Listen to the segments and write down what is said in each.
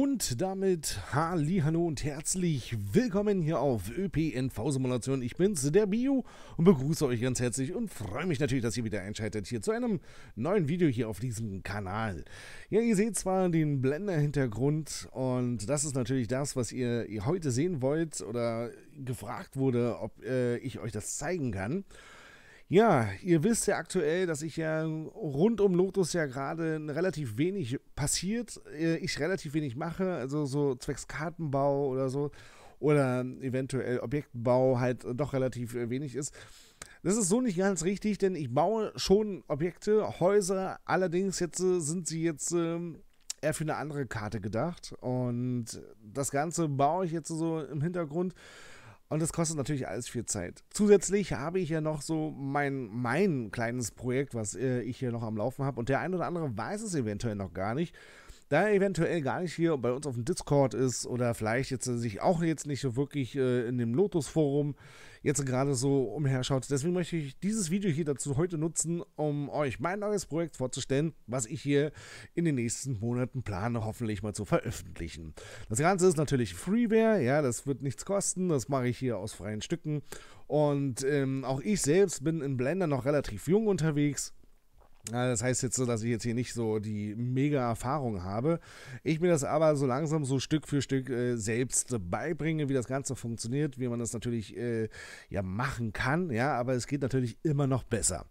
Und damit Halli, hallo und herzlich willkommen hier auf ÖPNV Simulation. Ich bin's, der Bio und begrüße euch ganz herzlich und freue mich natürlich, dass ihr wieder einschaltet hier zu einem neuen Video hier auf diesem Kanal. Ja, ihr seht zwar den Blender-Hintergrund und das ist natürlich das, was ihr heute sehen wollt oder gefragt wurde, ob äh, ich euch das zeigen kann. Ja, ihr wisst ja aktuell, dass ich ja rund um Lotus ja gerade relativ wenig passiert, äh, ich relativ wenig mache, also so zwecks Kartenbau oder so oder eventuell Objektbau halt doch relativ äh, wenig ist. Das ist so nicht ganz richtig, denn ich baue schon Objekte, Häuser, allerdings jetzt äh, sind sie jetzt ähm, eher für eine andere Karte gedacht und das Ganze baue ich jetzt so im Hintergrund und das kostet natürlich alles viel Zeit. Zusätzlich habe ich ja noch so mein, mein kleines Projekt, was äh, ich hier noch am Laufen habe. Und der ein oder andere weiß es eventuell noch gar nicht da er eventuell gar nicht hier bei uns auf dem Discord ist oder vielleicht jetzt sich auch jetzt nicht so wirklich äh, in dem Lotus-Forum jetzt gerade so umherschaut. Deswegen möchte ich dieses Video hier dazu heute nutzen, um euch mein neues Projekt vorzustellen, was ich hier in den nächsten Monaten plane, hoffentlich mal zu veröffentlichen. Das Ganze ist natürlich Freeware, ja, das wird nichts kosten, das mache ich hier aus freien Stücken. Und ähm, auch ich selbst bin in Blender noch relativ jung unterwegs das heißt jetzt so, dass ich jetzt hier nicht so die mega Erfahrung habe. Ich mir das aber so langsam so Stück für Stück äh, selbst beibringe, wie das Ganze funktioniert, wie man das natürlich äh, ja machen kann. Ja, aber es geht natürlich immer noch besser.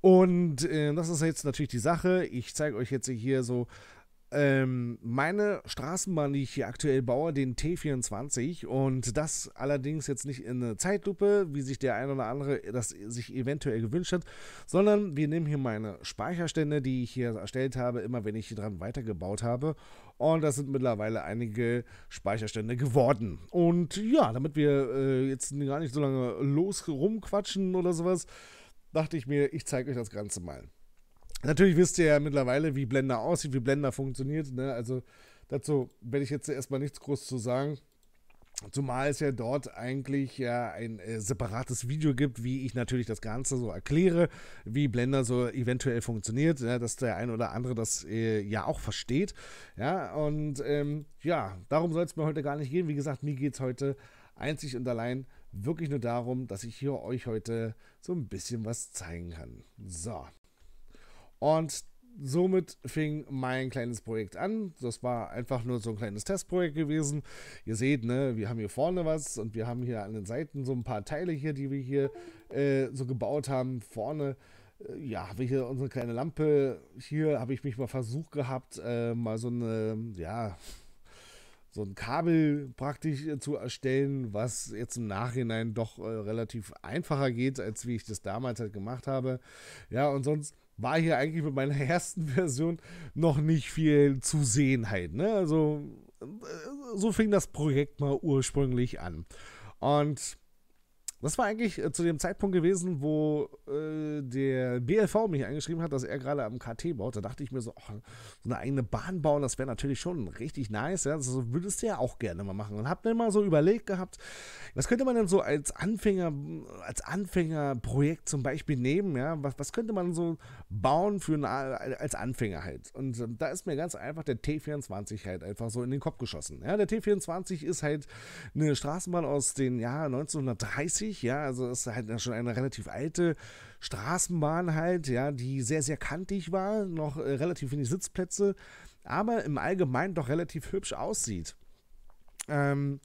Und äh, das ist jetzt natürlich die Sache. Ich zeige euch jetzt hier so ähm, meine Straßenbahn, die ich hier aktuell baue, den T24 und das allerdings jetzt nicht in eine Zeitlupe, wie sich der ein oder andere das sich eventuell gewünscht hat, sondern wir nehmen hier meine Speicherstände, die ich hier erstellt habe, immer wenn ich hier dran weitergebaut habe und das sind mittlerweile einige Speicherstände geworden. Und ja, damit wir äh, jetzt gar nicht so lange los rumquatschen oder sowas, dachte ich mir, ich zeige euch das Ganze mal. Natürlich wisst ihr ja mittlerweile, wie Blender aussieht, wie Blender funktioniert. Ne? Also dazu werde ich jetzt erstmal nichts groß zu sagen. Zumal es ja dort eigentlich ja ein äh, separates Video gibt, wie ich natürlich das Ganze so erkläre, wie Blender so eventuell funktioniert, ja, ne? dass der ein oder andere das äh, ja auch versteht. Ja, und ähm, ja, darum soll es mir heute gar nicht gehen. Wie gesagt, mir geht es heute einzig und allein wirklich nur darum, dass ich hier euch heute so ein bisschen was zeigen kann. So. Und somit fing mein kleines Projekt an. Das war einfach nur so ein kleines Testprojekt gewesen. Ihr seht, ne, wir haben hier vorne was und wir haben hier an den Seiten so ein paar Teile hier, die wir hier äh, so gebaut haben. Vorne, äh, ja, habe ich hier unsere kleine Lampe. Hier habe ich mich mal versucht gehabt, äh, mal so eine, ja, so ein Kabel praktisch äh, zu erstellen, was jetzt im Nachhinein doch äh, relativ einfacher geht, als wie ich das damals halt gemacht habe. Ja, und sonst war hier eigentlich mit meiner ersten Version noch nicht viel zu sehen halt. Ne? Also äh, so fing das Projekt mal ursprünglich an. Und das war eigentlich äh, zu dem Zeitpunkt gewesen, wo äh, der BLV mich angeschrieben hat, dass er gerade am KT baut. Da dachte ich mir so, oh, so eine eigene Bahn bauen, das wäre natürlich schon richtig nice. Ja? Das würdest du ja auch gerne mal machen. Und hab dann mal so überlegt gehabt, was könnte man denn so als Anfänger, als Anfängerprojekt zum Beispiel nehmen? Ja? Was, was könnte man so bauen für eine, äh, als Anfänger halt? Und äh, da ist mir ganz einfach der T24 halt einfach so in den Kopf geschossen. Ja? Der T24 ist halt eine Straßenbahn aus den Jahren 1930 80, ja, also ist halt schon eine relativ alte Straßenbahn halt, ja, die sehr, sehr kantig war, noch äh, relativ wenig Sitzplätze, aber im Allgemeinen doch relativ hübsch aussieht. Ähm,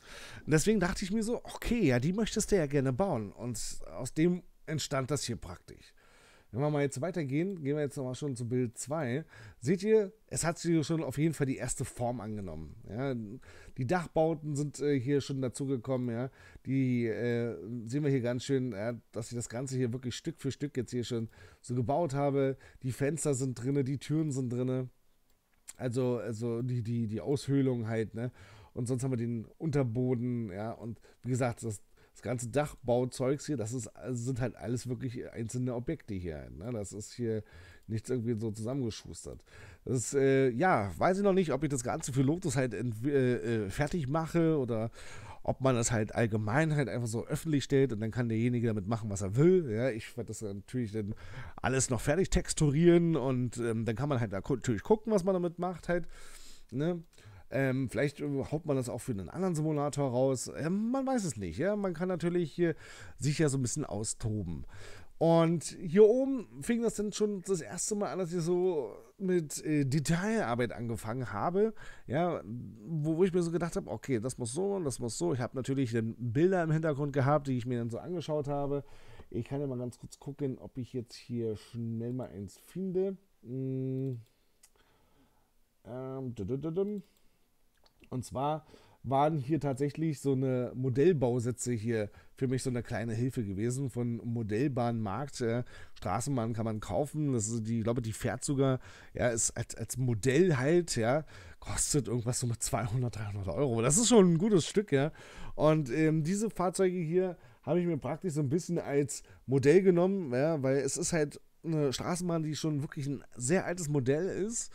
deswegen dachte ich mir so, okay, ja, die möchtest du ja gerne bauen. Und aus dem entstand das hier praktisch. Wenn wir mal jetzt weitergehen, gehen wir jetzt nochmal schon zu Bild 2. Seht ihr, es hat sich schon auf jeden Fall die erste Form angenommen. Ja, die Dachbauten sind äh, hier schon dazugekommen. Ja. Die äh, sehen wir hier ganz schön, ja, dass ich das Ganze hier wirklich Stück für Stück jetzt hier schon so gebaut habe. Die Fenster sind drin, die Türen sind drin. Also, also die, die, die Aushöhlung halt, ne? Und sonst haben wir den Unterboden, ja. Und wie gesagt, das das ganze Dachbauzeugs hier, das ist, also sind halt alles wirklich einzelne Objekte hier. Ne? Das ist hier nichts irgendwie so zusammengeschustert. Das ist, äh, ja, weiß ich noch nicht, ob ich das Ganze für Lotus halt äh, äh, fertig mache oder ob man das halt allgemein halt einfach so öffentlich stellt und dann kann derjenige damit machen, was er will. Ja, ich werde das natürlich dann alles noch fertig texturieren und ähm, dann kann man halt da natürlich gucken, was man damit macht halt. Ne? Ähm, vielleicht äh, haut man das auch für einen anderen Simulator raus. Ähm, man weiß es nicht. Ja? Man kann natürlich äh, sich ja so ein bisschen austoben. Und hier oben fing das dann schon das erste Mal an, dass ich so mit äh, Detailarbeit angefangen habe. Ja, wo, wo ich mir so gedacht habe, okay, das muss so und das muss so. Ich habe natürlich dann Bilder im Hintergrund gehabt, die ich mir dann so angeschaut habe. Ich kann ja mal ganz kurz gucken, ob ich jetzt hier schnell mal eins finde. Hm. Ähm, und zwar waren hier tatsächlich so eine Modellbausätze hier für mich so eine kleine Hilfe gewesen von Modellbahnmarkt. Äh, Straßenbahn kann man kaufen. Das ist die, ich glaube, die fährt sogar, ja, ist als, als Modell halt, ja, kostet irgendwas so mit 200, 300 Euro. Das ist schon ein gutes Stück, ja. Und ähm, diese Fahrzeuge hier habe ich mir praktisch so ein bisschen als Modell genommen, ja, weil es ist halt eine Straßenbahn, die schon wirklich ein sehr altes Modell ist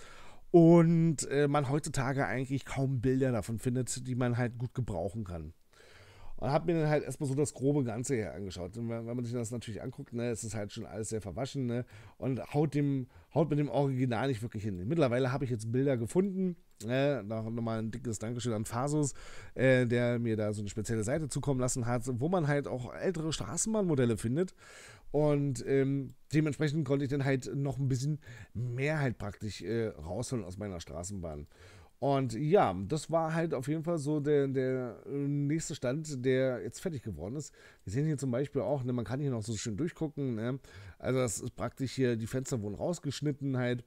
und äh, man heutzutage eigentlich kaum Bilder davon findet, die man halt gut gebrauchen kann. Und habe mir dann halt erstmal so das grobe Ganze hier angeschaut. Und wenn, wenn man sich das natürlich anguckt, ne, ist es halt schon alles sehr verwaschen ne, und haut, dem, haut mit dem Original nicht wirklich hin. Mittlerweile habe ich jetzt Bilder gefunden. Ne, noch, nochmal ein dickes Dankeschön an Fasus, äh, der mir da so eine spezielle Seite zukommen lassen hat, wo man halt auch ältere Straßenbahnmodelle findet. Und ähm, dementsprechend konnte ich dann halt noch ein bisschen mehr halt praktisch äh, rausholen aus meiner Straßenbahn. Und ja, das war halt auf jeden Fall so der, der äh, nächste Stand, der jetzt fertig geworden ist. Wir sehen hier zum Beispiel auch, ne, man kann hier noch so schön durchgucken. Ne? Also das ist praktisch hier, die Fenster wurden rausgeschnitten halt.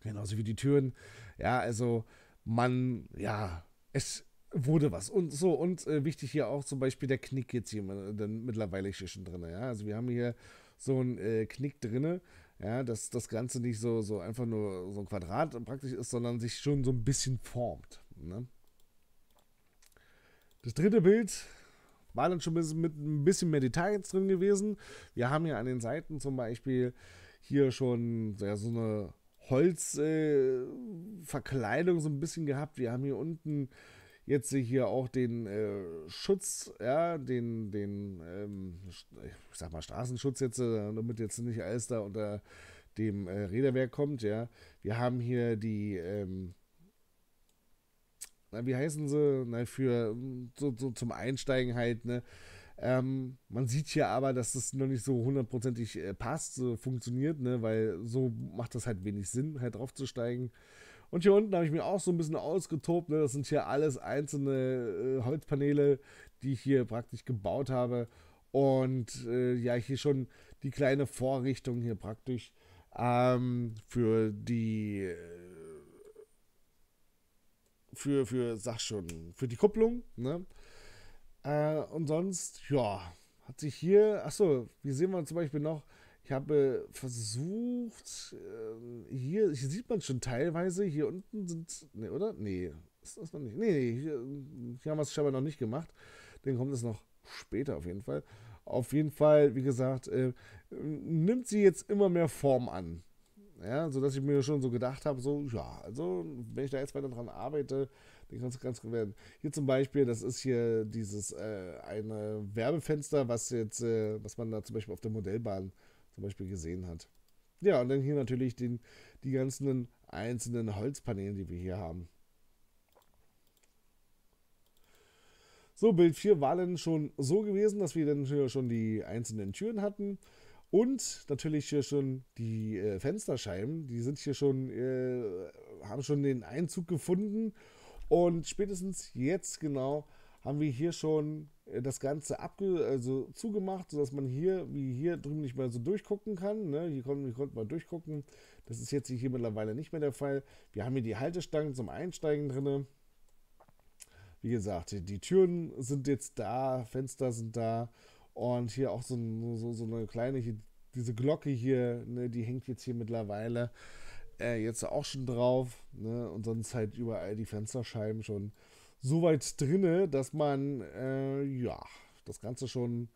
Genauso wie die Türen. Ja, also man, ja, es wurde was. Und so, und äh, wichtig hier auch zum Beispiel der Knick jetzt hier dann mittlerweile schon drin. Ja? Also wir haben hier so einen äh, Knick drinne, ja, dass das Ganze nicht so, so einfach nur so ein Quadrat praktisch ist, sondern sich schon so ein bisschen formt. Ne? Das dritte Bild war dann schon mit ein bisschen mehr Details drin gewesen. Wir haben hier an den Seiten zum Beispiel hier schon ja, so eine Holzverkleidung äh, so ein bisschen gehabt. Wir haben hier unten jetzt hier auch den äh, Schutz, ja, den, den, ähm, ich sag mal Straßenschutz jetzt, äh, damit jetzt nicht alles da unter dem äh, Räderwerk kommt, ja. Wir haben hier die, ähm, na, wie heißen sie? Na, für so, so zum Einsteigen halt, ne? Ähm, man sieht hier aber, dass das noch nicht so hundertprozentig äh, passt, so funktioniert, ne? Weil so macht das halt wenig Sinn, halt draufzusteigen. zu steigen. Und hier unten habe ich mir auch so ein bisschen ausgetobt. Ne? Das sind hier alles einzelne äh, Holzpaneele, die ich hier praktisch gebaut habe. Und äh, ja, hier schon die kleine Vorrichtung hier praktisch ähm, für die. Äh, für, für, sag schon, für die Kupplung. Ne? Äh, und sonst, ja, hat sich hier. Achso, hier sehen wir zum Beispiel noch? Ich habe versucht, ähm, hier, hier sieht man schon teilweise, hier unten sind, ne, oder? Nee, ist das noch nicht. Nee, nee hier, hier haben wir es scheinbar noch nicht gemacht. Dann kommt es noch später auf jeden Fall. Auf jeden Fall, wie gesagt, äh, nimmt sie jetzt immer mehr Form an. Ja, sodass ich mir schon so gedacht habe, so, ja, also wenn ich da jetzt weiter dran arbeite, dann kann es ganz gut werden. Hier zum Beispiel, das ist hier dieses äh, eine Werbefenster, was jetzt, äh, was man da zum Beispiel auf der Modellbahn äh, zum Beispiel gesehen hat. Ja, und dann hier natürlich den, die ganzen einzelnen Holzpaneele, die wir hier haben. So, Bild 4 war dann schon so gewesen, dass wir dann hier schon die einzelnen Türen hatten. Und natürlich hier schon die äh, Fensterscheiben, die sind hier schon, äh, haben schon den Einzug gefunden. Und spätestens jetzt genau haben wir hier schon äh, das Ganze abge also zugemacht, sodass man hier, wie hier drüben nicht mehr so durchgucken kann. Ne? Hier, konnten, hier konnten durchgucken. Das ist jetzt hier mittlerweile nicht mehr der Fall. Wir haben hier die Haltestangen zum Einsteigen drin. Wie gesagt, die Türen sind jetzt da, Fenster sind da und hier auch so, so, so eine kleine, hier, diese Glocke hier, ne? die hängt jetzt hier mittlerweile äh, jetzt auch schon drauf. Ne? Und sonst halt überall die Fensterscheiben schon so weit drinne, dass man äh, ja das Ganze schon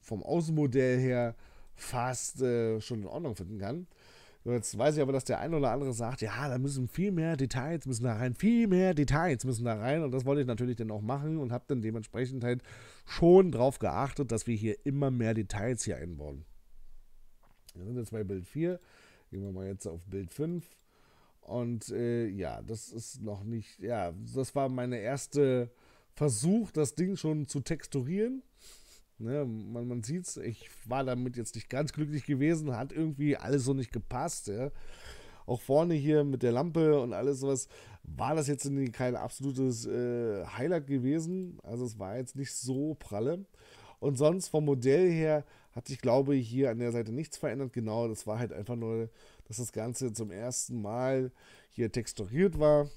vom Außenmodell her fast äh, schon in Ordnung finden kann. Jetzt weiß ich aber, dass der eine oder andere sagt, ja, da müssen viel mehr Details müssen da rein, viel mehr Details müssen da rein. Und das wollte ich natürlich dann auch machen und habe dann dementsprechend halt schon darauf geachtet, dass wir hier immer mehr Details hier einbauen. Wir sind jetzt bei Bild 4. Gehen wir mal jetzt auf Bild 5. Und äh, ja, das ist noch nicht, ja, das war meine erste Versuch, das Ding schon zu texturieren. Ne, man man sieht es, ich war damit jetzt nicht ganz glücklich gewesen, hat irgendwie alles so nicht gepasst. Ja. Auch vorne hier mit der Lampe und alles sowas, war das jetzt kein absolutes äh, Highlight gewesen. Also es war jetzt nicht so pralle. Und sonst vom Modell her hat sich, glaube ich, hier an der Seite nichts verändert. Genau, das war halt einfach nur dass das Ganze zum ersten Mal hier texturiert war.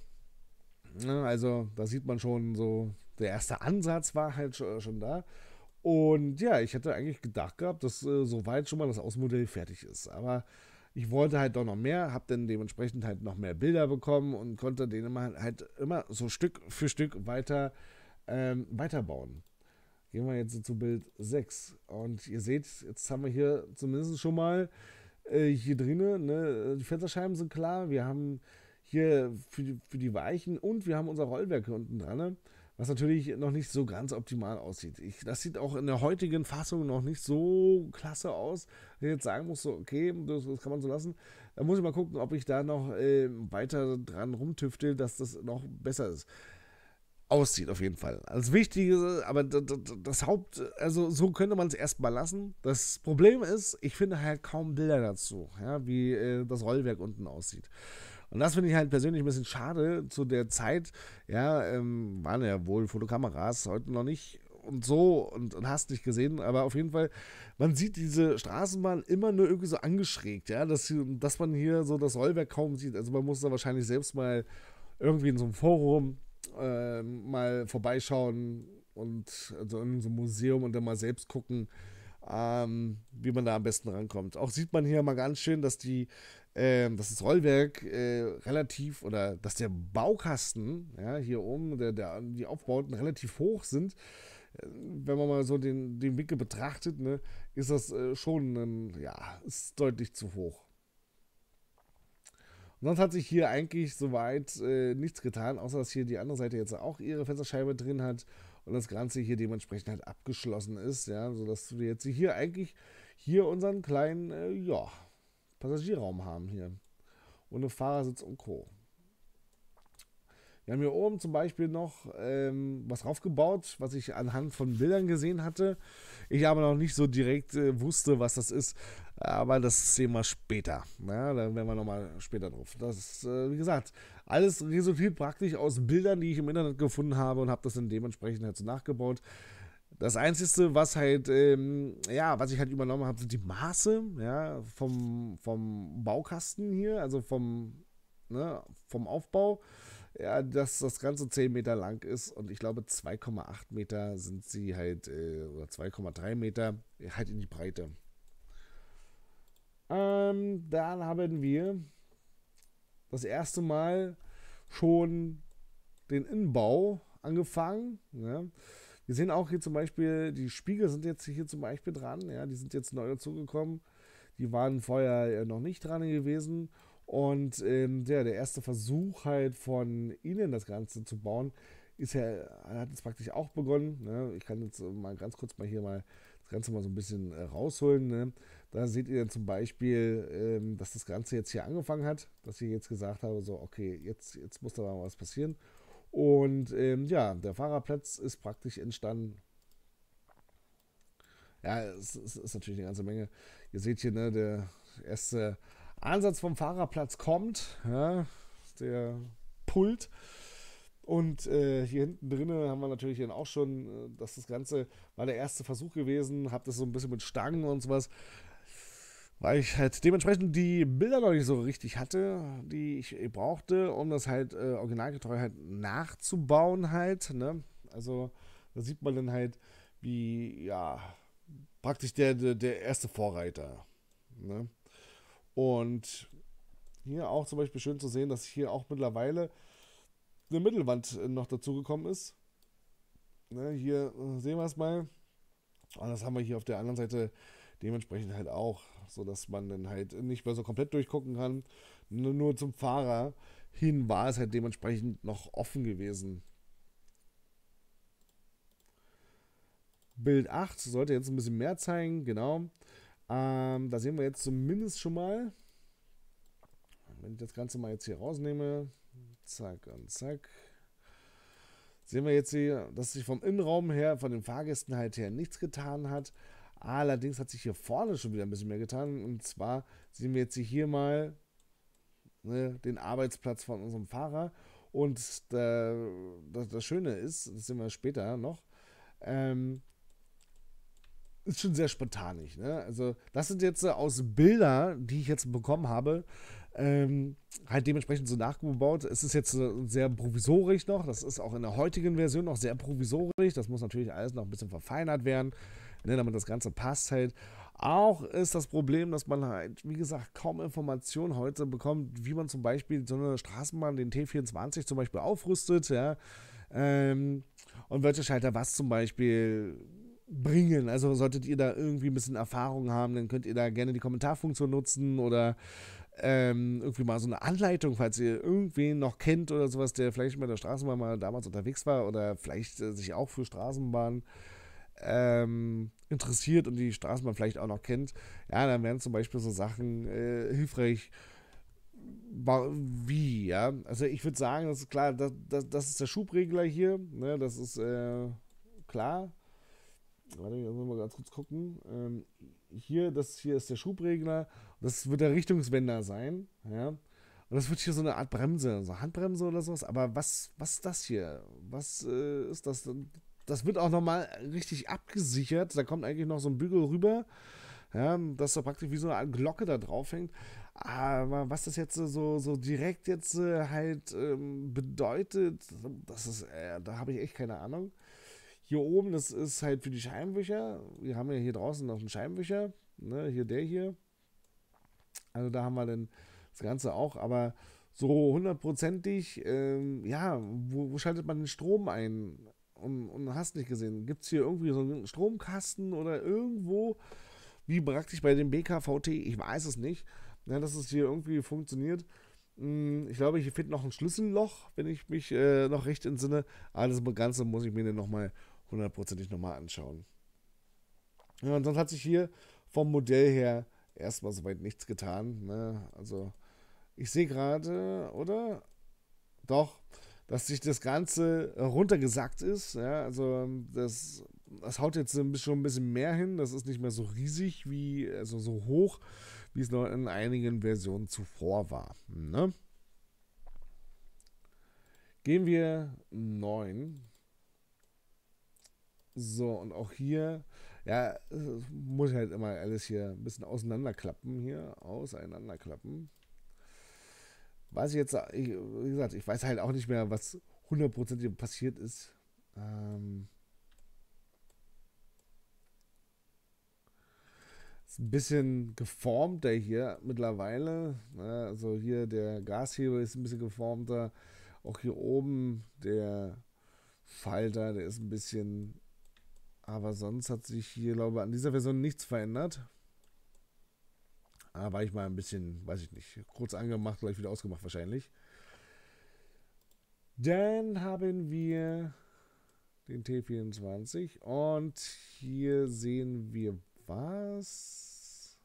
Ne, also da sieht man schon so, der erste Ansatz war halt schon da. Und ja, ich hätte eigentlich gedacht gehabt, dass äh, soweit schon mal das Ausmodell fertig ist. Aber ich wollte halt doch noch mehr, habe dann dementsprechend halt noch mehr Bilder bekommen und konnte den immer, halt, halt immer so Stück für Stück weiter ähm, weiterbauen. Gehen wir jetzt zu Bild 6. Und ihr seht, jetzt haben wir hier zumindest schon mal äh, hier drinnen, ne, äh, die Fensterscheiben sind klar, wir haben hier für die, für die Weichen und wir haben unser Rollwerk hier unten dran, ne, was natürlich noch nicht so ganz optimal aussieht. Ich, das sieht auch in der heutigen Fassung noch nicht so klasse aus, Wenn ich jetzt sagen muss, so, okay, das, das, kann man so lassen. Da muss ich mal gucken, ob ich da noch äh, weiter dran rumtüftel, dass das noch besser ist aussieht, auf jeden Fall. Das Wichtige, aber das Haupt, also so könnte man es erstmal lassen. Das Problem ist, ich finde halt kaum Bilder dazu, ja, wie äh, das Rollwerk unten aussieht. Und das finde ich halt persönlich ein bisschen schade. Zu der Zeit, ja, ähm, waren ja wohl Fotokameras, heute noch nicht und so und, und hast nicht gesehen, aber auf jeden Fall, man sieht diese Straßenbahn immer nur irgendwie so angeschrägt, ja, dass, dass man hier so das Rollwerk kaum sieht. Also man muss da wahrscheinlich selbst mal irgendwie in so einem Forum äh, mal vorbeischauen und also in so einem Museum und dann mal selbst gucken, ähm, wie man da am besten rankommt. Auch sieht man hier mal ganz schön, dass die, äh, dass das Rollwerk äh, relativ oder dass der Baukasten ja, hier oben, der, der, die Aufbauten relativ hoch sind. Äh, wenn man mal so den, den Winkel betrachtet, ne, ist das äh, schon ein, ähm, ja, ist deutlich zu hoch. Und sonst hat sich hier eigentlich soweit äh, nichts getan, außer dass hier die andere Seite jetzt auch ihre Fensterscheibe drin hat und das Ganze hier dementsprechend halt abgeschlossen ist, ja, sodass wir jetzt hier eigentlich hier unseren kleinen, äh, ja, Passagierraum haben hier. Ohne Fahrersitz und Co. Wir haben hier oben zum Beispiel noch ähm, was raufgebaut, was ich anhand von Bildern gesehen hatte. Ich aber noch nicht so direkt äh, wusste, was das ist. Aber das sehen wir später. Ja, ne? da werden wir nochmal später drauf. Das äh, wie gesagt, alles resultiert praktisch aus Bildern, die ich im Internet gefunden habe und habe das dann dementsprechend halt so nachgebaut. Das Einzige, was halt, ähm, ja, was ich halt übernommen habe, sind die Maße, ja, vom, vom Baukasten hier, also vom, ne, vom Aufbau ja, dass das Ganze 10 Meter lang ist und ich glaube 2,8 Meter sind sie halt, äh, oder 2,3 Meter, äh, halt in die Breite. Ähm, dann haben wir das erste Mal schon den Innenbau angefangen. Ja. Wir sehen auch hier zum Beispiel, die Spiegel sind jetzt hier zum Beispiel dran, ja, die sind jetzt neu dazugekommen. Die waren vorher äh, noch nicht dran gewesen. Und ähm, ja, der erste Versuch halt von ihnen das Ganze zu bauen, ist ja, hat jetzt praktisch auch begonnen. Ne? Ich kann jetzt äh, mal ganz kurz mal hier mal das Ganze mal so ein bisschen äh, rausholen. Ne? Da seht ihr dann zum Beispiel, ähm, dass das Ganze jetzt hier angefangen hat, dass ich jetzt gesagt habe, so, okay, jetzt, jetzt muss da mal was passieren. Und ähm, ja, der Fahrerplatz ist praktisch entstanden. Ja, es, es, ist natürlich eine ganze Menge. Ihr seht hier, ne, der erste Ansatz vom Fahrerplatz kommt, ja, der Pult. Und äh, hier hinten drinnen haben wir natürlich dann auch schon, äh, dass das Ganze war der erste Versuch gewesen, habe das so ein bisschen mit Stangen und sowas, weil ich halt dementsprechend die Bilder noch nicht so richtig hatte, die ich brauchte, um das halt äh, originalgetreu halt nachzubauen halt. Ne? Also da sieht man dann halt, wie, ja, praktisch der, der, der erste Vorreiter. Ne? Und hier auch zum Beispiel schön zu sehen, dass hier auch mittlerweile eine Mittelwand äh, noch dazugekommen ist. Ne, hier äh, sehen wir es mal. Und ah, das haben wir hier auf der anderen Seite dementsprechend halt auch, so dass man dann halt nicht mehr so komplett durchgucken kann. Nur, nur zum Fahrer hin war es halt dementsprechend noch offen gewesen. Bild 8 sollte jetzt ein bisschen mehr zeigen, genau. Ähm, da sehen wir jetzt zumindest schon mal, wenn ich das Ganze mal jetzt hier rausnehme, zack und zack, sehen wir jetzt hier, dass sich vom Innenraum her, von den Fahrgästen halt her nichts getan hat. Allerdings hat sich hier vorne schon wieder ein bisschen mehr getan. Und zwar sehen wir jetzt hier mal ne, den Arbeitsplatz von unserem Fahrer. Und äh, das, das, Schöne ist, das sehen wir später noch, ähm, ist schon sehr spontanig. Ne? Also, das sind jetzt äh, aus Bilder, die ich jetzt bekommen habe, ähm, halt dementsprechend so nachgebaut. Es ist jetzt äh, sehr provisorisch noch. Das ist auch in der heutigen Version noch sehr provisorisch. Das muss natürlich alles noch ein bisschen verfeinert werden, ne, damit das Ganze passt halt. Auch ist das Problem, dass man halt, wie gesagt, kaum Informationen heute bekommt, wie man zum Beispiel so eine Straßenbahn, den T24 zum Beispiel aufrüstet, ja. Ähm, und welche Schalter was zum Beispiel bringen. Also solltet ihr da irgendwie ein bisschen Erfahrung haben, dann könnt ihr da gerne die Kommentarfunktion nutzen oder ähm, irgendwie mal so eine Anleitung, falls ihr irgendwen noch kennt oder sowas, der vielleicht bei der Straßenbahn mal damals unterwegs war oder vielleicht äh, sich auch für Straßenbahn ähm, interessiert und die Straßenbahn vielleicht auch noch kennt. Ja, dann wären zum Beispiel so Sachen äh, hilfreich wie, ja. Also ich würde sagen, das ist klar, das, das, das ist der Schubregler hier, ne? das ist äh, klar, warte, ich muss mal ganz kurz gucken. Ähm, hier, das hier ist der Schubregler. Das wird der Richtungswender sein. Ja. Und das wird hier so eine Art Bremse, so Handbremse oder sowas. Aber was, was ist das hier? Was äh, ist das? Das wird auch nochmal richtig abgesichert. Da kommt eigentlich noch so ein Bügel rüber. Ja, dass da praktisch wie so eine Art Glocke da drauf hängt. Aber was das jetzt so, so direkt jetzt äh, halt ähm, bedeutet, das ist, äh, da habe ich echt keine Ahnung. Hier oben, das ist halt für die Scheibenwischer. Wir haben ja hier draußen noch einen Scheibenwischer. Ne? Hier der hier. Also da haben wir dann das Ganze auch. Aber so hundertprozentig, ähm, ja, wo, wo, schaltet man den Strom ein? Und, und hast nicht gesehen. Gibt es hier irgendwie so einen Stromkasten oder irgendwo, wie praktisch bei dem BKVT? Ich weiß es nicht, ja, ne, dass es hier irgendwie funktioniert. Hm, ich glaube, hier fehlt noch ein Schlüsselloch, wenn ich mich äh, noch recht entsinne. Aber das Ganze muss ich mir dann nochmal hundertprozentig nochmal anschauen. Ja, und sonst hat sich hier vom Modell her erstmal soweit nichts getan. Ne? Also ich sehe gerade, oder? Doch, dass sich das Ganze äh, runtergesackt ist. Ja? Also ähm, das, das haut jetzt schon ein bisschen mehr hin. Das ist nicht mehr so riesig wie, also so hoch, wie es noch in einigen Versionen zuvor war. Ne? Gehen wir 9. So, und auch hier, ja, muss ich halt immer alles hier ein bisschen auseinanderklappen, hier, auseinanderklappen. Was ich jetzt, ich, wie gesagt, ich weiß halt auch nicht mehr, was hundertprozentig passiert ist. Ähm, ist ein bisschen geformter hier mittlerweile. Ne? Also hier der Gashebel ist ein bisschen geformter. Auch hier oben der Falter, der ist ein bisschen aber sonst hat sich hier, glaube ich, an dieser Version nichts verändert. Ah, war ich mal ein bisschen, weiß ich nicht, kurz angemacht, gleich wieder ausgemacht wahrscheinlich. Dann haben wir den T24 und hier sehen wir was.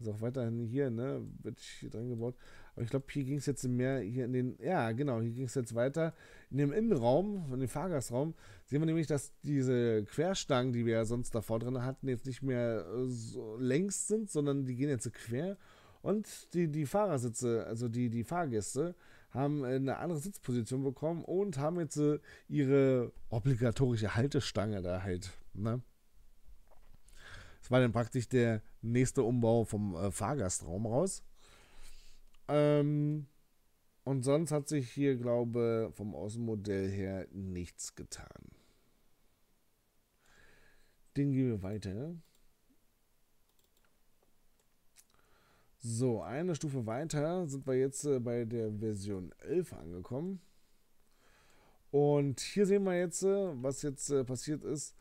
Also auch weiterhin hier, ne, wird hier dran gebaut. Aber ich glaube, hier ging es jetzt mehr hier in den, ja, genau, hier ging es jetzt weiter in dem Innenraum, in dem Fahrgastraum. Sehen wir nämlich, dass diese Querstangen, die wir ja sonst davor drin hatten, jetzt nicht mehr äh, so längs sind, sondern die gehen jetzt quer. Und die, die Fahrersitze, also die, die Fahrgäste, haben äh, eine andere Sitzposition bekommen und haben jetzt äh, ihre obligatorische Haltestange da halt. Ne? Das war dann praktisch der nächste Umbau vom Fahrgastraum raus. Ähm, und sonst hat sich hier, glaube ich, vom Außenmodell her nichts getan. Den gehen wir weiter. Ne? So, eine Stufe weiter sind wir jetzt äh, bei der Version 11 angekommen. Und hier sehen wir jetzt, äh, was jetzt äh, passiert ist.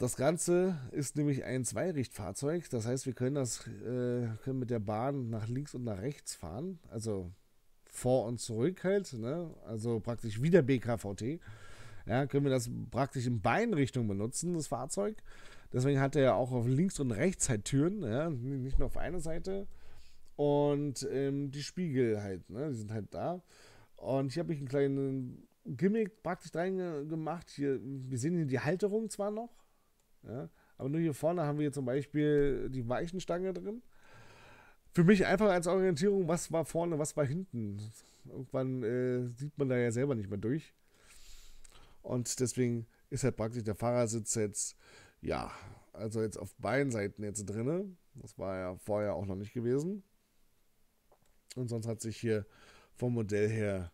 Das Ganze ist nämlich ein Zweirichtfahrzeug, das heißt, wir können das äh, können mit der Bahn nach links und nach rechts fahren, also vor und zurück halt, ne? also praktisch wie der BKVT. Ja, können wir das praktisch in beiden Richtungen benutzen, das Fahrzeug. Deswegen hat er ja auch auf links und rechts halt Türen, ja? nicht nur auf einer Seite. Und ähm, die Spiegel halt, ne? die sind halt da. Und hier habe ich einen kleinen Gimmick praktisch reingemacht. Hier, wir sehen hier die Halterung zwar noch, ja? Aber nur hier vorne haben wir zum Beispiel die Weichenstange drin. Für mich einfach als Orientierung, was war vorne, was war hinten. Irgendwann äh, sieht man da ja selber nicht mehr durch. Und deswegen ist halt praktisch der Fahrersitz jetzt, ja, also jetzt auf beiden Seiten jetzt drinne. Das war ja vorher auch noch nicht gewesen. Und sonst hat sich hier vom Modell her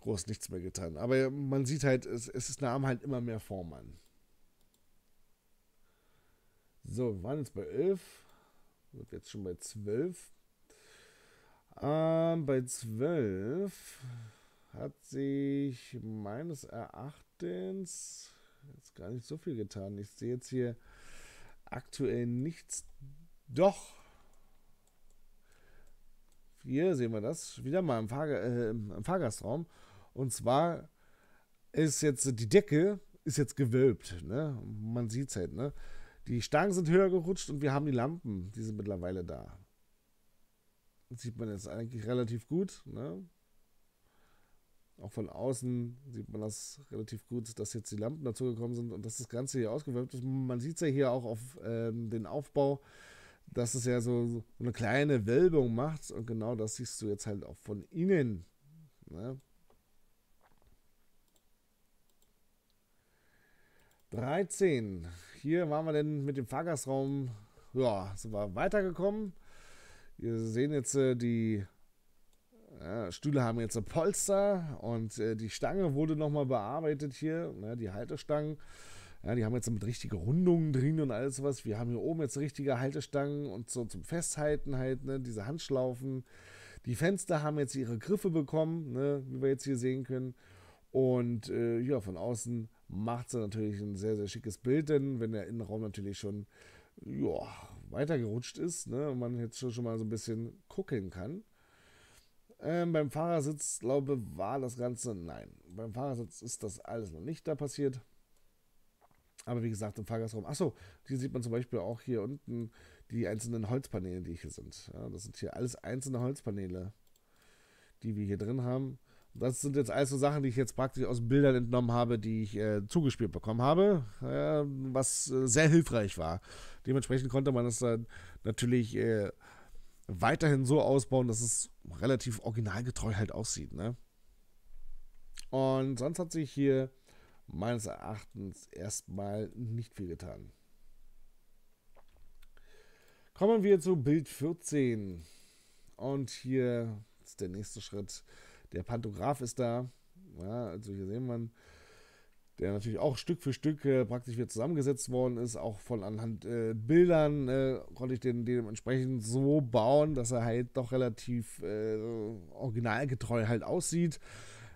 groß nichts mehr getan. Aber man sieht halt, es, es nahm halt immer mehr Form an. So, wir waren jetzt bei 11. Wird jetzt schon bei 12. Ähm, bei 12 hat sich meines Erachtens jetzt gar nicht so viel getan. Ich sehe jetzt hier aktuell nichts. Doch. Hier sehen wir das wieder mal im, Fahrg äh, im Fahrgastraum. Und zwar ist jetzt die Decke ist jetzt gewölbt. Ne? Man sieht es halt. Ne? Die Stangen sind höher gerutscht und wir haben die Lampen. Die sind mittlerweile da. Das sieht man jetzt eigentlich relativ gut. Ne? Auch von außen sieht man das relativ gut, dass jetzt die Lampen dazugekommen sind und dass das Ganze hier ausgewölbt ist. Man sieht es ja hier auch auf ähm, den Aufbau, dass es ja so, so eine kleine Wölbung macht. Und genau das siehst du jetzt halt auch von innen. Ne? 13 hier waren wir denn mit dem Fahrgastraum, ja, sind wir weitergekommen. Wir sehen jetzt äh, die ja, Stühle haben jetzt ein Polster und äh, die Stange wurde nochmal bearbeitet hier, ne, die Haltestangen. Ja, die haben jetzt mit richtigen Rundungen drin und alles was. Wir haben hier oben jetzt richtige Haltestangen und so zum Festhalten halt, ne, diese Handschlaufen. Die Fenster haben jetzt ihre Griffe bekommen, ne, wie wir jetzt hier sehen können. Und äh, ja, von außen macht sie natürlich ein sehr, sehr schickes Bild, denn wenn der Innenraum natürlich schon ja, weitergerutscht ist ne, und man jetzt schon, schon mal so ein bisschen gucken kann. Ähm, beim Fahrersitz, glaube ich, war das Ganze, nein, beim Fahrersitz ist das alles noch nicht da passiert. Aber wie gesagt, im Fahrgastraum, achso, hier sieht man zum Beispiel auch hier unten die einzelnen Holzpaneele, die hier sind. Ja, das sind hier alles einzelne Holzpaneele, die wir hier drin haben. Das sind jetzt alles so Sachen, die ich jetzt praktisch aus Bildern entnommen habe, die ich äh, zugespielt bekommen habe, äh, was äh, sehr hilfreich war. Dementsprechend konnte man das dann natürlich äh, weiterhin so ausbauen, dass es relativ originalgetreu halt aussieht. Ne? Und sonst hat sich hier meines Erachtens erstmal nicht viel getan. Kommen wir zu Bild 14. Und hier ist der nächste Schritt. Der Pantograph ist da. Ja, also hier sehen wir, der natürlich auch Stück für Stück äh, praktisch wieder zusammengesetzt worden ist. Auch von anhand äh, Bildern äh, konnte ich den dementsprechend so bauen, dass er halt doch relativ äh, originalgetreu halt aussieht.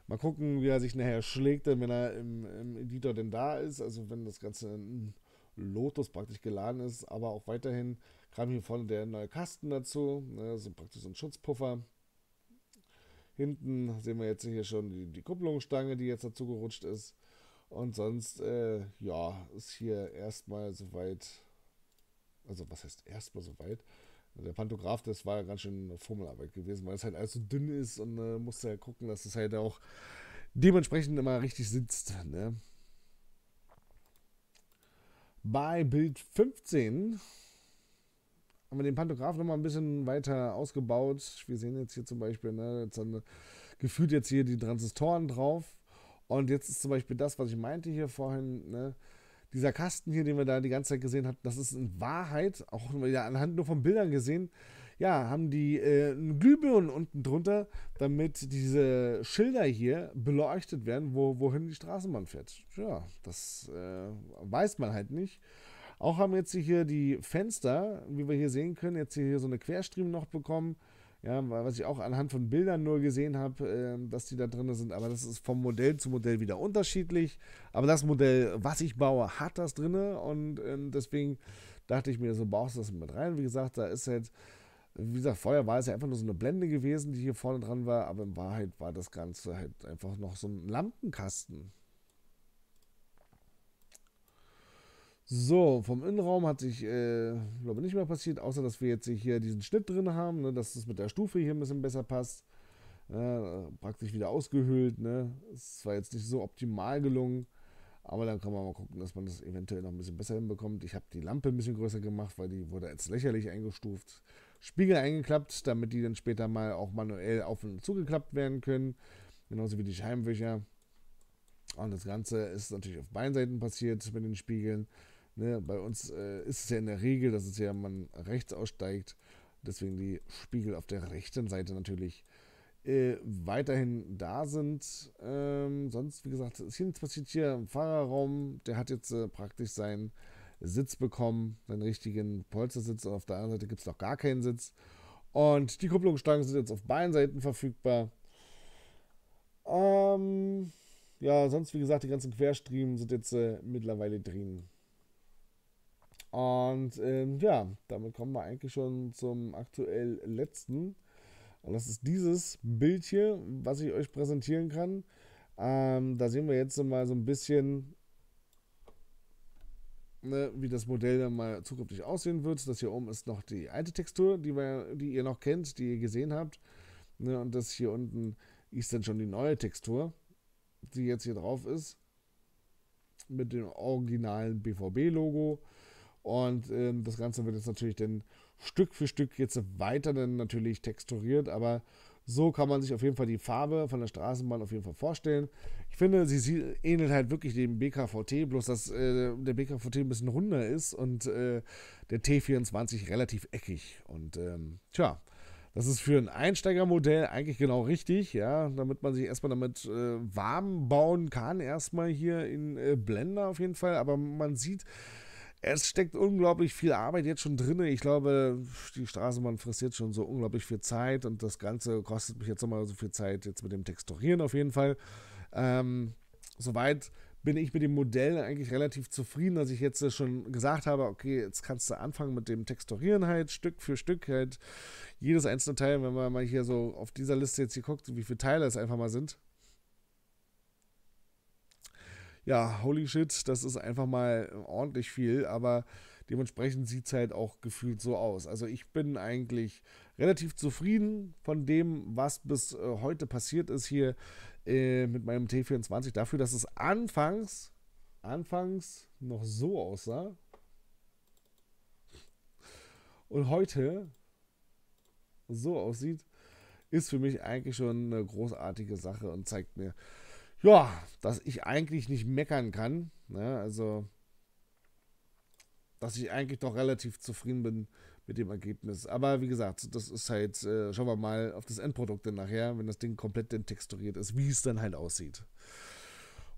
Mal gucken, wie er sich nachher schlägt, wenn er im, im Editor denn da ist. Also wenn das Ganze in Lotus praktisch geladen ist. Aber auch weiterhin kam hier vorne der neue Kasten dazu. Ne, so praktisch so ein Schutzpuffer. Hinten sehen wir jetzt hier schon die, die Kupplungsstange, die jetzt dazu gerutscht ist. Und sonst, äh, ja, ist hier erstmal soweit, also was heißt erstmal soweit? Der Pantograph, das war ja ganz schön eine Formelarbeit gewesen, weil es halt alles so dünn ist und äh, musste ja halt gucken, dass es halt auch dementsprechend immer richtig sitzt. Ne? Bei Bild 15 haben wir den Pantograph nochmal ein bisschen weiter ausgebaut. Wir sehen jetzt hier zum Beispiel, ne, jetzt haben, gefühlt jetzt hier die Transistoren drauf. Und jetzt ist zum Beispiel das, was ich meinte hier vorhin, ne, dieser Kasten hier, den wir da die ganze Zeit gesehen haben, das ist in Wahrheit, auch wieder anhand nur von Bildern gesehen, ja, haben die äh, einen Glühbirnen unten drunter, damit diese Schilder hier beleuchtet werden, wo, wohin die Straßenbahn fährt. Ja, das äh, weiß man halt nicht. Auch haben jetzt hier die Fenster, wie wir hier sehen können, jetzt hier so eine Querstriemen noch bekommen. Ja, was ich auch anhand von Bildern nur gesehen habe, äh, dass die da drin sind. Aber das ist vom Modell zu Modell wieder unterschiedlich. Aber das Modell, was ich baue, hat das drin. Und äh, deswegen dachte ich mir, so baust du das mit rein. Wie gesagt, da ist halt, wie gesagt, vorher war es ja einfach nur so eine Blende gewesen, die hier vorne dran war. Aber in Wahrheit war das Ganze halt einfach noch so ein Lampenkasten. So, vom Innenraum hat sich, äh, glaube nicht mehr passiert, außer dass wir jetzt hier diesen Schnitt drin haben, ne, dass es mit der Stufe hier ein bisschen besser passt. Ne, praktisch wieder ausgehöhlt. Ne? Es war jetzt nicht so optimal gelungen, aber dann kann man mal gucken, dass man das eventuell noch ein bisschen besser hinbekommt. Ich habe die Lampe ein bisschen größer gemacht, weil die wurde als lächerlich eingestuft. Spiegel eingeklappt, damit die dann später mal auch manuell auf und zugeklappt werden können. Genauso wie die Scheibenwischer. Und das Ganze ist natürlich auf beiden Seiten passiert mit den Spiegeln. Ne, bei uns äh, ist es ja in der Regel, dass es ja man rechts aussteigt, deswegen die Spiegel auf der rechten Seite natürlich äh, weiterhin da sind. Ähm, sonst, wie gesagt, es passiert hier im Fahrerraum, der hat jetzt äh, praktisch seinen Sitz bekommen, seinen richtigen Polstersitz und auf der anderen Seite gibt es noch gar keinen Sitz. Und die Kupplungsstangen sind jetzt auf beiden Seiten verfügbar. Ähm, ja, sonst, wie gesagt, die ganzen Querstriemen sind jetzt äh, mittlerweile drin. Und ähm, ja, damit kommen wir eigentlich schon zum aktuell letzten. Und das ist dieses Bild hier, was ich euch präsentieren kann. Ähm, da sehen wir jetzt mal so ein bisschen, ne, wie das Modell dann mal zukünftig aussehen wird. Das hier oben ist noch die alte Textur, die, wir, die ihr noch kennt, die ihr gesehen habt. Ne, und das hier unten ist dann schon die neue Textur, die jetzt hier drauf ist. Mit dem originalen BVB-Logo und ähm, das Ganze wird jetzt natürlich dann Stück für Stück jetzt weiter dann natürlich texturiert, aber so kann man sich auf jeden Fall die Farbe von der Straßenbahn auf jeden Fall vorstellen. Ich finde, sie, sie ähnelt halt wirklich dem BKVT, bloß dass äh, der BKVT ein bisschen runder ist und äh, der T24 relativ eckig. Und ähm, tja, das ist für ein Einsteigermodell eigentlich genau richtig, ja, damit man sich erstmal damit äh, warm bauen kann, erstmal hier in äh, Blender auf jeden Fall. Aber man sieht, es steckt unglaublich viel Arbeit jetzt schon drin. Ich glaube, die Straßenbahn frisst jetzt schon so unglaublich viel Zeit und das Ganze kostet mich jetzt nochmal so viel Zeit jetzt mit dem Texturieren auf jeden Fall. Ähm, soweit bin ich mit dem Modell eigentlich relativ zufrieden, dass ich jetzt schon gesagt habe, okay, jetzt kannst du anfangen mit dem Texturieren halt Stück für Stück halt jedes einzelne Teil, wenn man mal hier so auf dieser Liste jetzt hier guckt, wie viele Teile es einfach mal sind ja, holy shit, das ist einfach mal äh, ordentlich viel, aber dementsprechend sieht es halt auch gefühlt so aus. Also ich bin eigentlich relativ zufrieden von dem, was bis äh, heute passiert ist hier äh, mit meinem T24. Dafür, dass es anfangs, anfangs noch so aussah. Und heute so aussieht, ist für mich eigentlich schon eine großartige Sache und zeigt mir, ja, dass ich eigentlich nicht meckern kann. Ne? Also, dass ich eigentlich doch relativ zufrieden bin mit dem Ergebnis. Aber wie gesagt, das ist halt, äh, schauen wir mal auf das Endprodukt dann nachher, wenn das Ding komplett dann texturiert ist, wie es dann halt aussieht.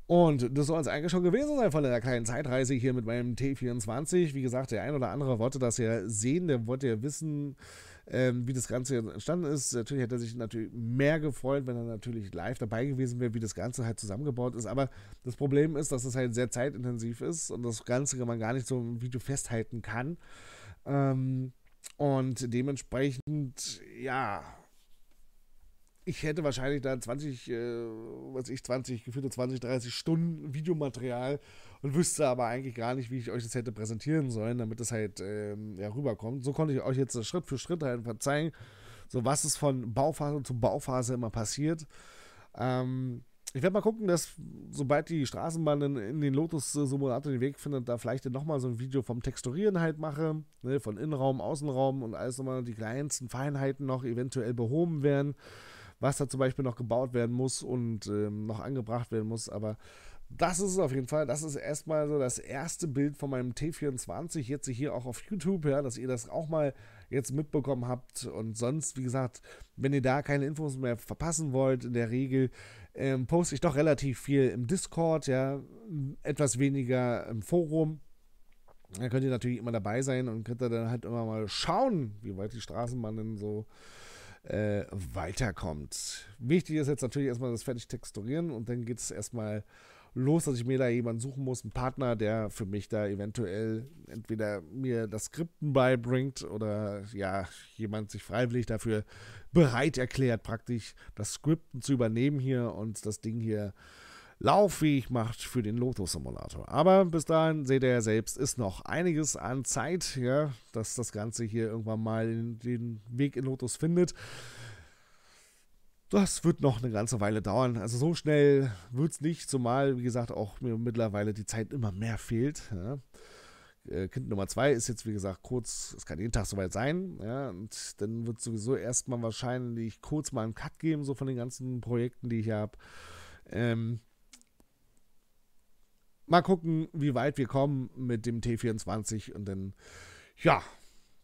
Und das soll es eigentlich schon gewesen sein von der kleinen Zeitreise hier mit meinem T24. Wie gesagt, der ein oder andere wollte das ja sehen, der wollte ja wissen, ähm, wie das Ganze entstanden ist. Natürlich hätte er sich natürlich mehr gefreut, wenn er natürlich live dabei gewesen wäre, wie das Ganze halt zusammengebaut ist. Aber das Problem ist, dass es das halt sehr zeitintensiv ist und das Ganze man gar nicht so im Video festhalten kann. Ähm, und dementsprechend, ja, ich hätte wahrscheinlich dann 20, äh, was ich, 20, gefühlte 20, 30 Stunden Videomaterial und wüsste aber eigentlich gar nicht, wie ich euch das hätte präsentieren sollen, damit das halt ähm, ja, rüberkommt. So konnte ich euch jetzt Schritt für Schritt halt verzeihen, so was es von Bauphase zu Bauphase immer passiert. Ähm, ich werde mal gucken, dass sobald die Straßenbahn in, in den Lotus-Simulator den Weg findet, da vielleicht nochmal so ein Video vom Texturieren halt mache, ne, von Innenraum, Außenraum und alles nochmal die kleinsten Feinheiten noch eventuell behoben werden was da zum Beispiel noch gebaut werden muss und ähm, noch angebracht werden muss. Aber das ist es auf jeden Fall. Das ist erstmal so das erste Bild von meinem T24 jetzt hier auch auf YouTube, ja, dass ihr das auch mal jetzt mitbekommen habt. Und sonst, wie gesagt, wenn ihr da keine Infos mehr verpassen wollt, in der Regel ähm, poste ich doch relativ viel im Discord, ja, etwas weniger im Forum. Da könnt ihr natürlich immer dabei sein und könnt ihr dann halt immer mal schauen, wie weit die Straßenbahn denn so äh, weiterkommt. Wichtig ist jetzt natürlich erstmal das fertig texturieren und dann geht es erstmal los, dass ich mir da jemanden suchen muss, einen Partner, der für mich da eventuell entweder mir das Skripten beibringt oder ja, jemand sich freiwillig dafür bereit erklärt, praktisch das Skripten zu übernehmen hier und das Ding hier äh, lauffähig macht für den Lotus-Simulator. Aber bis dahin seht ihr ja selbst, ist noch einiges an Zeit, ja, dass das Ganze hier irgendwann mal den Weg in Lotus findet. Das wird noch eine ganze Weile dauern. Also so schnell wird es nicht, zumal, wie gesagt, auch mir mittlerweile die Zeit immer mehr fehlt. Ja. Äh, kind Nummer zwei ist jetzt, wie gesagt, kurz, es kann jeden Tag soweit sein, ja, und dann wird sowieso erstmal wahrscheinlich kurz mal einen Cut geben, so von den ganzen Projekten, die ich habe. Ähm, mal gucken, wie weit wir kommen mit dem T24 und dann, ja,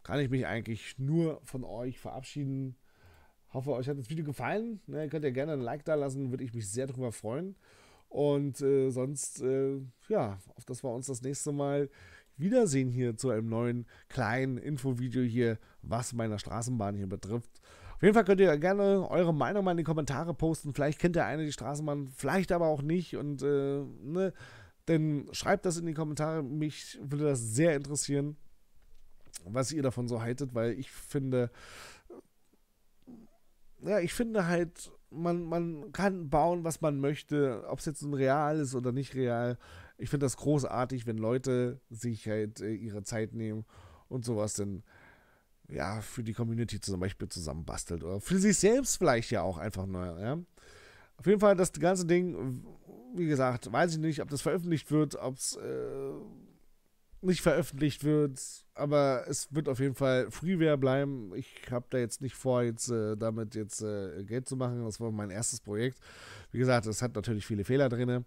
kann ich mich eigentlich nur von euch verabschieden. Hoffe, euch hat das Video gefallen. Ne, könnt ihr gerne ein Like da lassen, würde ich mich sehr darüber freuen. Und äh, sonst, äh, ja, auf das wir uns das nächste Mal wiedersehen hier zu einem neuen kleinen Infovideo hier, was meiner Straßenbahn hier betrifft. Auf jeden Fall könnt ihr gerne eure Meinung mal in die Kommentare posten. Vielleicht kennt ihr eine die Straßenbahn, vielleicht aber auch nicht. Und äh, ne, dann schreibt das in die Kommentare. Mich würde das sehr interessieren, was ihr davon so haltet, weil ich finde, ja, ich finde halt, man, man kann bauen, was man möchte, ob es jetzt ein real ist oder nicht real. Ich finde das großartig, wenn Leute sich halt äh, ihre Zeit nehmen und sowas dann ja, für die Community zum Beispiel zusammenbastelt oder für sich selbst vielleicht ja auch einfach nur, ja. Auf jeden Fall, das ganze Ding, wie gesagt, weiß ich nicht, ob das veröffentlicht wird, ob es äh, nicht veröffentlicht wird, aber es wird auf jeden Fall Freeware bleiben. Ich habe da jetzt nicht vor, jetzt äh, damit jetzt äh, Geld zu machen. Das war mein erstes Projekt. Wie gesagt, es hat natürlich viele Fehler drin.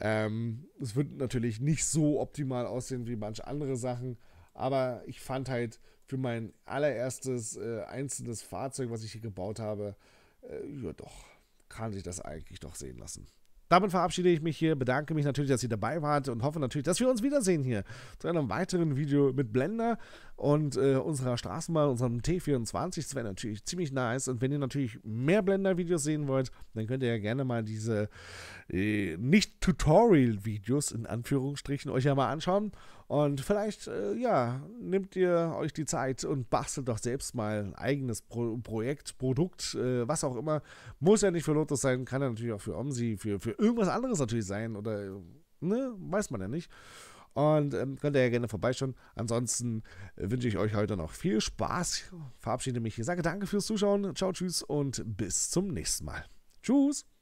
Ähm, es wird natürlich nicht so optimal aussehen wie manche andere Sachen, aber ich fand halt für mein allererstes äh, einzelnes Fahrzeug, was ich hier gebaut habe, äh, ja doch, kann sich das eigentlich doch sehen lassen. Damit verabschiede ich mich hier, bedanke mich natürlich, dass ihr dabei wart und hoffe natürlich, dass wir uns wiedersehen hier zu einem weiteren Video mit Blender und äh, unserer Straßenbahn, unserem T24. Das wäre natürlich ziemlich nice. Und wenn ihr natürlich mehr Blender-Videos sehen wollt, dann könnt ihr ja gerne mal diese äh, Nicht-Tutorial-Videos in Anführungsstrichen euch ja mal anschauen. Und vielleicht, äh, ja, nehmt ihr euch die Zeit und bastelt doch selbst mal ein eigenes Pro Projekt, Produkt, äh, was auch immer. Muss ja nicht für Lotus sein, kann ja natürlich auch für Omsi, für, für irgendwas anderes natürlich sein oder, ne, weiß man ja nicht. Und ähm, könnt ihr ja gerne vorbeischauen. Ansonsten äh, wünsche ich euch heute noch viel Spaß. Verabschiede mich. Ich sage danke fürs Zuschauen. Ciao, tschüss und bis zum nächsten Mal. Tschüss.